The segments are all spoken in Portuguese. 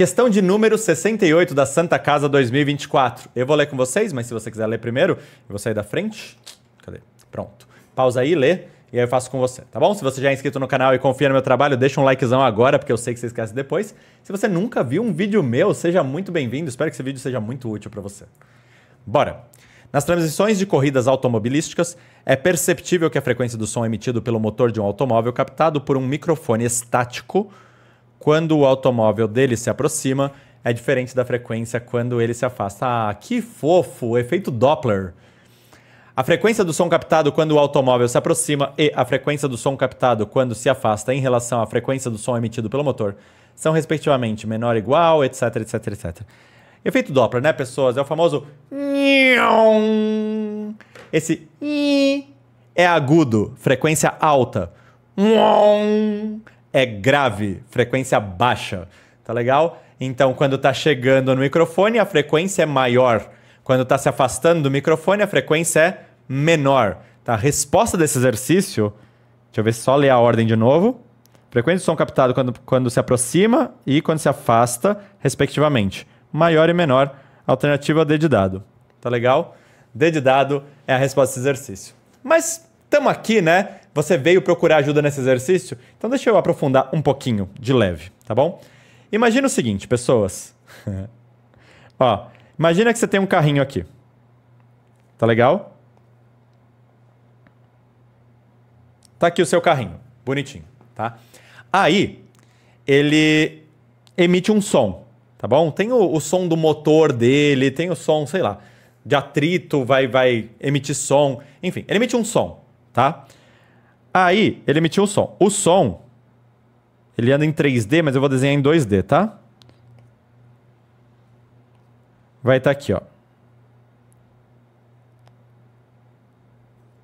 Questão de número 68 da Santa Casa 2024. Eu vou ler com vocês, mas se você quiser ler primeiro, eu vou sair da frente. Cadê? Pronto. Pausa aí, lê. E aí eu faço com você, tá bom? Se você já é inscrito no canal e confia no meu trabalho, deixa um likezão agora, porque eu sei que você esquece depois. Se você nunca viu um vídeo meu, seja muito bem-vindo. Espero que esse vídeo seja muito útil para você. Bora! Nas transições de corridas automobilísticas, é perceptível que a frequência do som é emitido pelo motor de um automóvel captado por um microfone estático quando o automóvel dele se aproxima é diferente da frequência quando ele se afasta. Ah, que fofo! Efeito Doppler. A frequência do som captado quando o automóvel se aproxima e a frequência do som captado quando se afasta em relação à frequência do som emitido pelo motor são, respectivamente, menor ou igual, etc, etc, etc. Efeito Doppler, né, pessoas? É o famoso. Esse é agudo, frequência alta é grave, frequência baixa, tá legal? Então, quando está chegando no microfone, a frequência é maior. Quando está se afastando do microfone, a frequência é menor. Tá? A resposta desse exercício, deixa eu ver só ler a ordem de novo. Frequência do som captado quando, quando se aproxima e quando se afasta, respectivamente. Maior e menor, alternativa D de dado. Tá legal? D de dado é a resposta desse exercício. Mas tamo aqui, né? Você veio procurar ajuda nesse exercício? Então deixa eu aprofundar um pouquinho, de leve, tá bom? Imagina o seguinte, pessoas. Ó, imagina que você tem um carrinho aqui. Tá legal? Tá aqui o seu carrinho, bonitinho, tá? Aí, ele emite um som, tá bom? Tem o, o som do motor dele, tem o som, sei lá, de atrito, vai, vai emitir som. Enfim, ele emite um som tá? Aí, ele emitiu o som. O som, ele anda em 3D, mas eu vou desenhar em 2D, tá? Vai estar tá aqui, ó.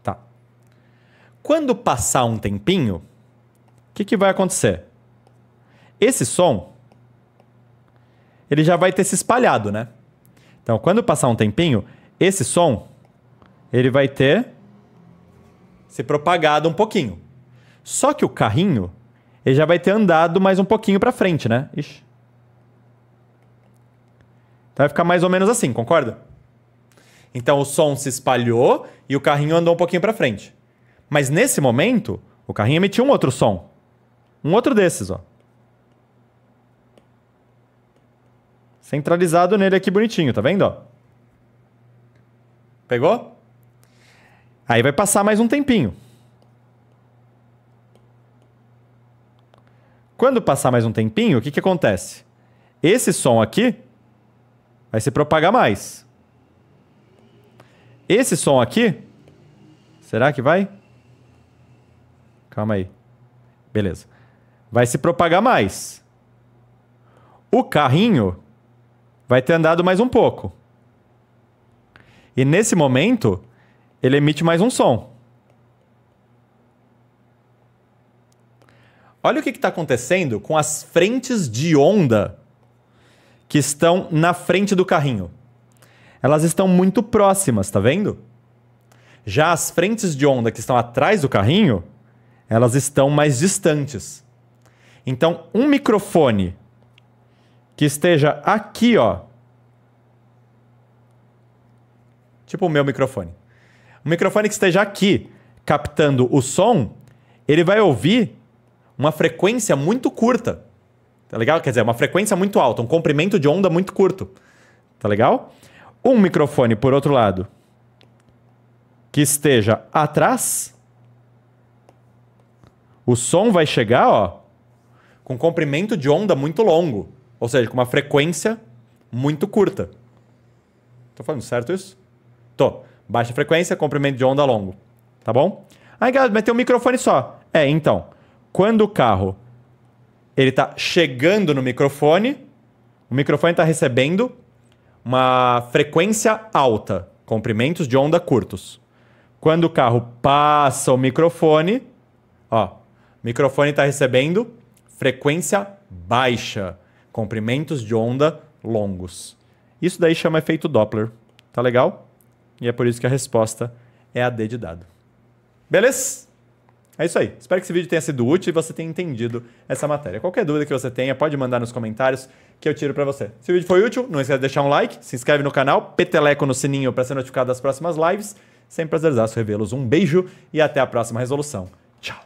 Tá. Quando passar um tempinho, o que, que vai acontecer? Esse som, ele já vai ter se espalhado, né? Então, quando passar um tempinho, esse som, ele vai ter ser propagada um pouquinho. Só que o carrinho, ele já vai ter andado mais um pouquinho para frente, né? Ixi. Então vai ficar mais ou menos assim, concorda? Então o som se espalhou e o carrinho andou um pouquinho para frente. Mas nesse momento, o carrinho emitiu um outro som. Um outro desses, ó. Centralizado nele aqui bonitinho, tá vendo? Ó? Pegou? Aí vai passar mais um tempinho. Quando passar mais um tempinho, o que, que acontece? Esse som aqui vai se propagar mais. Esse som aqui. Será que vai? Calma aí. Beleza. Vai se propagar mais. O carrinho vai ter andado mais um pouco. E nesse momento, ele emite mais um som. Olha o que está acontecendo com as frentes de onda que estão na frente do carrinho. Elas estão muito próximas, tá vendo? Já as frentes de onda que estão atrás do carrinho, elas estão mais distantes. Então, um microfone que esteja aqui, ó, tipo o meu microfone um microfone que esteja aqui captando o som, ele vai ouvir uma frequência muito curta. Tá legal? Quer dizer, uma frequência muito alta, um comprimento de onda muito curto. Tá legal? Um microfone, por outro lado, que esteja atrás, o som vai chegar, ó, com um comprimento de onda muito longo, ou seja, com uma frequência muito curta. Tô falando certo isso? Tô. Baixa frequência, comprimento de onda longo. Tá bom? Aí, galera, mas tem um microfone só. É, então, quando o carro ele tá chegando no microfone, o microfone está recebendo uma frequência alta, comprimentos de onda curtos. Quando o carro passa o microfone, ó, o microfone está recebendo frequência baixa, comprimentos de onda longos. Isso daí chama efeito Doppler. Tá legal? E é por isso que a resposta é a D de dado. Beleza? É isso aí. Espero que esse vídeo tenha sido útil e você tenha entendido essa matéria. Qualquer dúvida que você tenha, pode mandar nos comentários que eu tiro para você. Se o vídeo foi útil, não esqueça de deixar um like, se inscreve no canal, peteleco no sininho para ser notificado das próximas lives. Sempre prazerzaço revê-los. Um beijo e até a próxima resolução. Tchau!